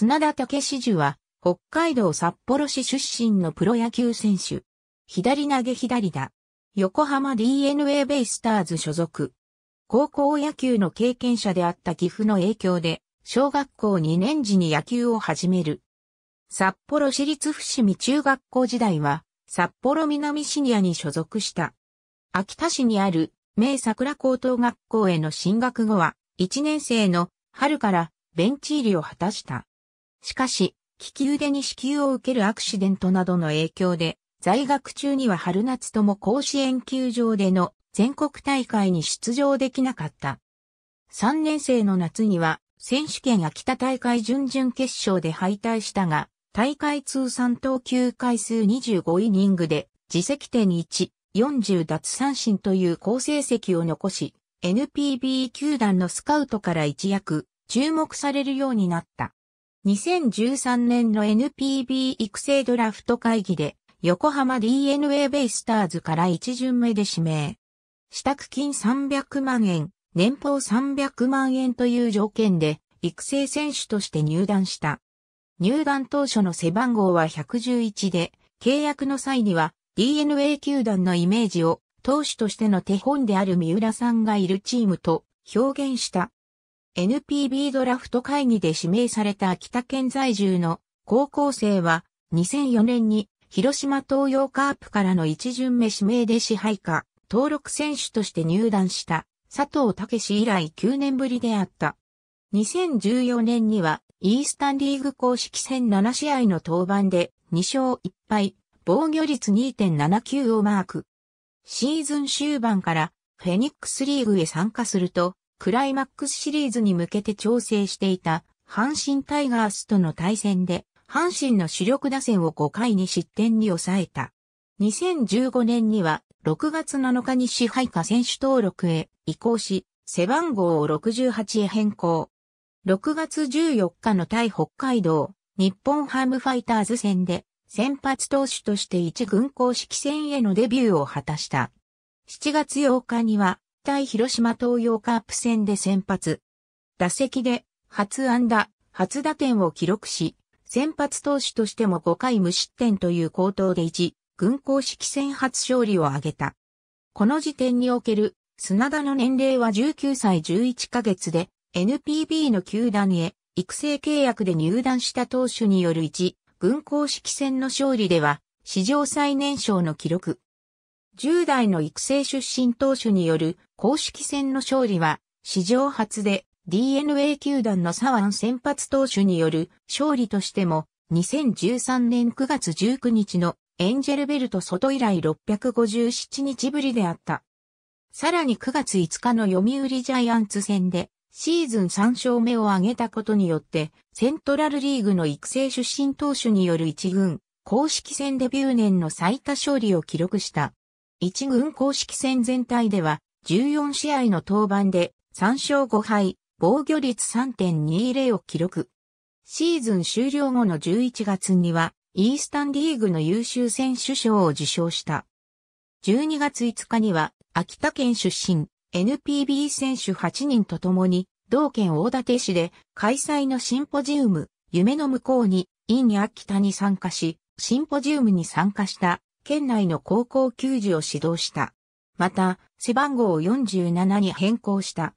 砂田武史樹は、北海道札幌市出身のプロ野球選手。左投げ左だ。横浜 DNA ベイスターズ所属。高校野球の経験者であった岐阜の影響で、小学校2年時に野球を始める。札幌市立伏見中学校時代は、札幌南シニアに所属した。秋田市にある、名桜高等学校への進学後は、1年生の春からベンチ入りを果たした。しかし、利き腕に支給を受けるアクシデントなどの影響で、在学中には春夏とも甲子園球場での全国大会に出場できなかった。3年生の夏には選手権秋田大会準々決勝で敗退したが、大会通算投球回数25イニングで、自責点1、40奪三振という好成績を残し、NPB 球団のスカウトから一躍注目されるようになった。2013年の NPB 育成ドラフト会議で、横浜 DNA ベイスターズから1巡目で指名。支度金300万円、年俸300万円という条件で、育成選手として入団した。入団当初の背番号は111で、契約の際には DNA 球団のイメージを投手としての手本である三浦さんがいるチームと表現した。NPB ドラフト会議で指名された秋田県在住の高校生は2004年に広島東洋カープからの一巡目指名で支配下登録選手として入団した佐藤武史以来9年ぶりであった。2014年にはイースタンリーグ公式戦7試合の登板で2勝1敗、防御率2.79をマーク。シーズン終盤からフェニックスリーグへ参加するとクライマックスシリーズに向けて調整していた阪神タイガースとの対戦で、阪神の主力打線を5回に失点に抑えた。2015年には6月7日に支配下選手登録へ移行し、背番号を68へ変更。6月14日の対北海道、日本ハムファイターズ戦で、先発投手として一軍公式戦へのデビューを果たした。7月8日には、対広島東洋カープ戦で先発。打席で初安打、初打点を記録し、先発投手としても5回無失点という高騰で1、軍公式戦初勝利を挙げた。この時点における砂田の年齢は19歳11ヶ月で、NPB の球団へ育成契約で入団した投手による1、軍公式戦の勝利では、史上最年少の記録。10代の育成出身投手による公式戦の勝利は、史上初で DNA 球団の左腕先発投手による勝利としても、2013年9月19日のエンジェルベルト・外以来657日ぶりであった。さらに9月5日の読売ジャイアンツ戦で、シーズン3勝目を挙げたことによって、セントラルリーグの育成出身投手による1軍、公式戦デビュー年の最多勝利を記録した。1軍公式戦全体では、14試合の登板で3勝5敗、防御率3.20を記録。シーズン終了後の11月には、イースタンリーグの優秀選手賞を受賞した。12月5日には、秋田県出身、NPB 選手8人と共に、同県大館市で開催のシンポジウム、夢の向こうに、イン秋田に参加し、シンポジウムに参加した、県内の高校球児を指導した。また、背番号を47に変更した。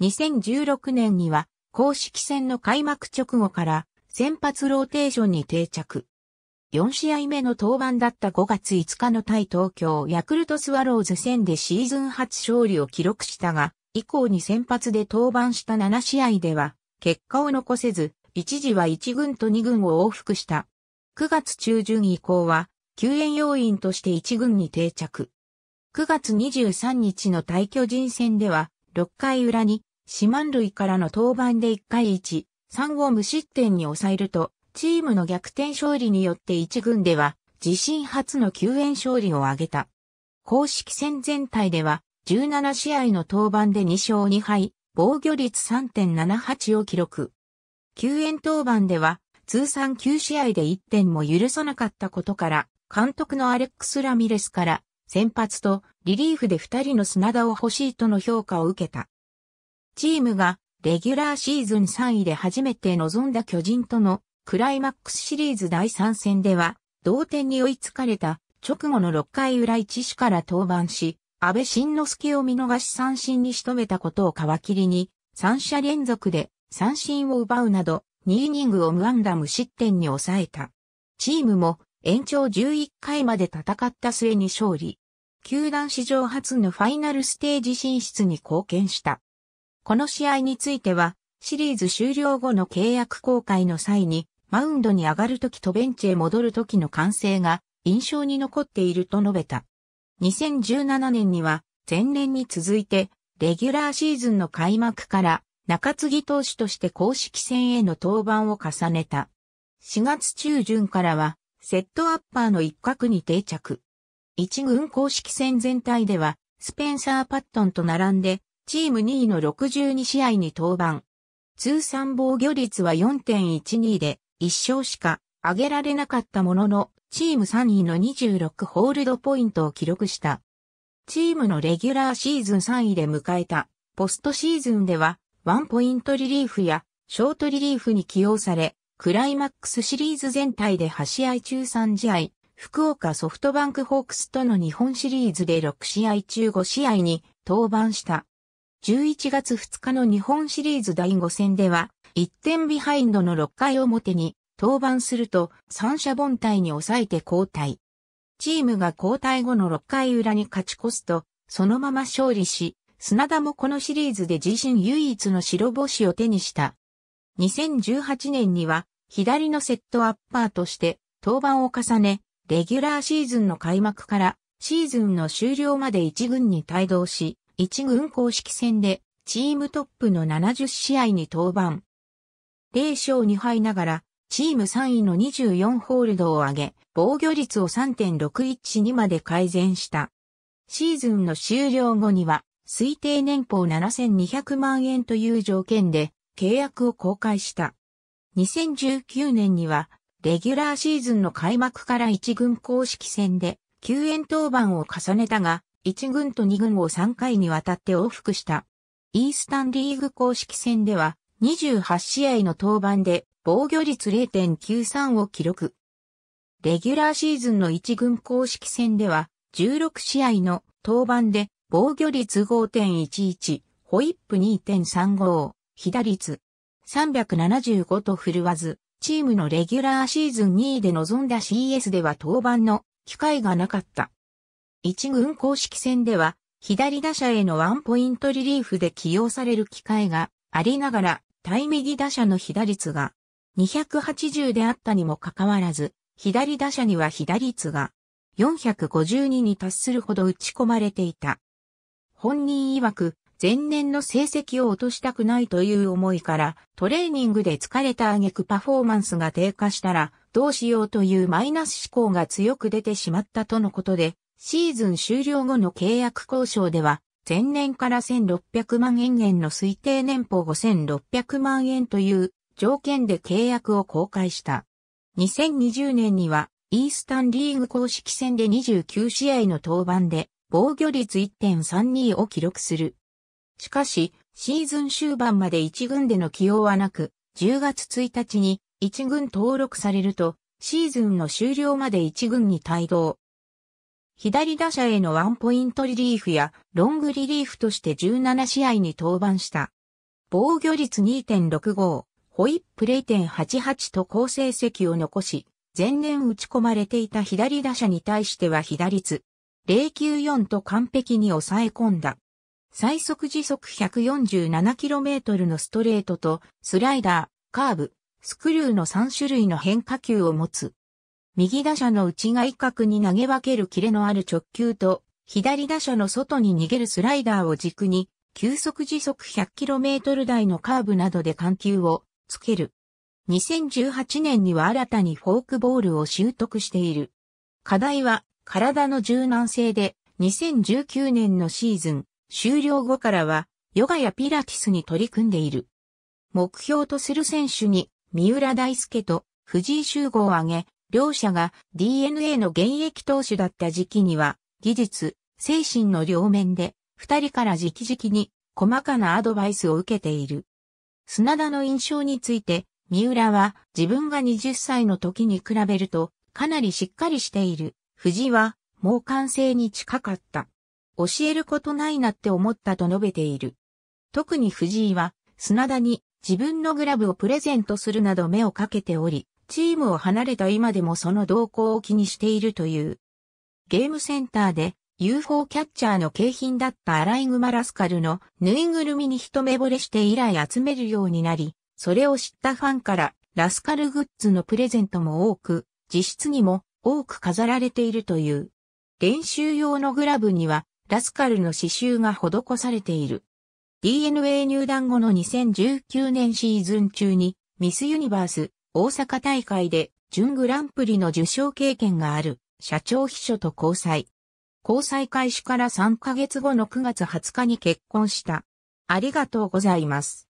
2016年には、公式戦の開幕直後から、先発ローテーションに定着。4試合目の登板だった5月5日の対東京ヤクルトスワローズ戦でシーズン初勝利を記録したが、以降に先発で登板した7試合では、結果を残せず、一時は1軍と2軍を往復した。9月中旬以降は、救援要員として1軍に定着。9月23日の対巨人戦では、6回裏に、四万塁からの登板で1回1、3を無失点に抑えると、チームの逆転勝利によって1軍では、自身初の救援勝利を挙げた。公式戦全体では、17試合の登板で2勝2敗、防御率3.78を記録。救援登板では、通算9試合で1点も許さなかったことから、監督のアレックス・ラミレスから、先発とリリーフで2人の砂田を欲しいとの評価を受けた。チームがレギュラーシーズン3位で初めて臨んだ巨人とのクライマックスシリーズ第3戦では同点に追いつかれた直後の6回裏1死から登板し、安倍晋之助を見逃し三振に仕留めたことを皮切りに、三者連続で三振を奪うなど、2イニングを無安打無失点に抑えた。チームも延長11回まで戦った末に勝利。球団史上初のファイナルステージ進出に貢献した。この試合については、シリーズ終了後の契約公開の際に、マウンドに上がるときとベンチへ戻るときの歓声が印象に残っていると述べた。2017年には、前年に続いて、レギュラーシーズンの開幕から中継ぎ投手として公式戦への登板を重ねた。4月中旬からは、セットアッパーの一角に定着。一軍公式戦全体では、スペンサー・パットンと並んで、チーム2位の62試合に登板。通算防御率は4.12で、1勝しか上げられなかったものの、チーム3位の26ホールドポイントを記録した。チームのレギュラーシーズン3位で迎えた、ポストシーズンでは、ワンポイントリリーフや、ショートリリーフに起用され、クライマックスシリーズ全体で8試合中3試合、福岡ソフトバンクホークスとの日本シリーズで6試合中5試合に登板した。11月2日の日本シリーズ第5戦では、1点ビハインドの6回表に登板すると三者凡退に抑えて交代。チームが交代後の6回裏に勝ち越すと、そのまま勝利し、砂田もこのシリーズで自身唯一の白星を手にした。2018年には、左のセットアッパーとして登板を重ね、レギュラーシーズンの開幕からシーズンの終了まで1軍に帯同し、1軍公式戦でチームトップの70試合に登板。0勝2敗ながら、チーム3位の24ホールドを上げ、防御率を3 6 1にまで改善した。シーズンの終了後には、推定年俸7200万円という条件で、契約を公開した。2019年には、レギュラーシーズンの開幕から1軍公式戦で救援登板を重ねたが、1軍と2軍を3回にわたって往復した。イースタンリーグ公式戦では28試合の登板で防御率0.93を記録。レギュラーシーズンの1軍公式戦では16試合の登板で防御率5.11、ホイップ2.35、被打率375と振るわず、チームのレギュラーシーズン2位で臨んだ CS では登板の機会がなかった。一軍公式戦では、左打者へのワンポイントリリーフで起用される機会がありながら、対右打者の被打率が280であったにもかかわらず、左打者には被打率が452に達するほど打ち込まれていた。本人曰く、前年の成績を落としたくないという思いから、トレーニングで疲れた挙句パフォーマンスが低下したら、どうしようというマイナス思考が強く出てしまったとのことで、シーズン終了後の契約交渉では、前年から1600万円円の推定年俸5600万円という条件で契約を公開した。2020年には、イースタンリーグ公式戦で29試合の登板で、防御率1.32を記録する。しかし、シーズン終盤まで1軍での起用はなく、10月1日に1軍登録されると、シーズンの終了まで1軍に帯同。左打者へのワンポイントリリーフやロングリリーフとして17試合に登板した。防御率2.65、ホイップ0.88と高成績を残し、前年打ち込まれていた左打者に対しては被打率094と完璧に抑え込んだ。最速時速 147km のストレートと、スライダー、カーブ、スクリューの3種類の変化球を持つ。右打者の内外角に投げ分けるキレのある直球と、左打者の外に逃げるスライダーを軸に、急速時速 100km 台のカーブなどで緩急をつける。2018年には新たにフォークボールを習得している。課題は体の柔軟性で2019年のシーズン終了後からは、ヨガやピラティスに取り組んでいる。目標とする選手に、三浦大輔と藤井修吾を挙げ、両者が DNA の現役投手だった時期には、技術、精神の両面で、二人から直々に細かなアドバイスを受けている。砂田の印象について、三浦は自分が20歳の時に比べると、かなりしっかりしている。藤井は、もう完成に近かった。教えることないなって思ったと述べている。特に藤井は、砂田に自分のグラブをプレゼントするなど目をかけており、チームを離れた今でもその動向を気にしているという。ゲームセンターで UFO キャッチャーの景品だったアライグマラスカルのぬいぐるみに一目惚れして以来集めるようになり、それを知ったファンからラスカルグッズのプレゼントも多く、実質にも多く飾られているという。練習用のグラブにはラスカルの刺繍が施されている。DNA 入団後の2019年シーズン中にミスユニバース大阪大会で準グランプリの受賞経験がある社長秘書と交際。交際開始から3ヶ月後の9月20日に結婚した。ありがとうございます。